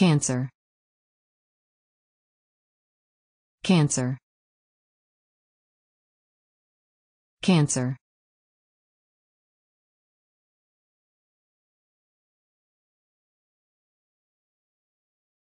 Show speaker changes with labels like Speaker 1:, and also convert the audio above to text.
Speaker 1: Cancer. Cancer. Cancer.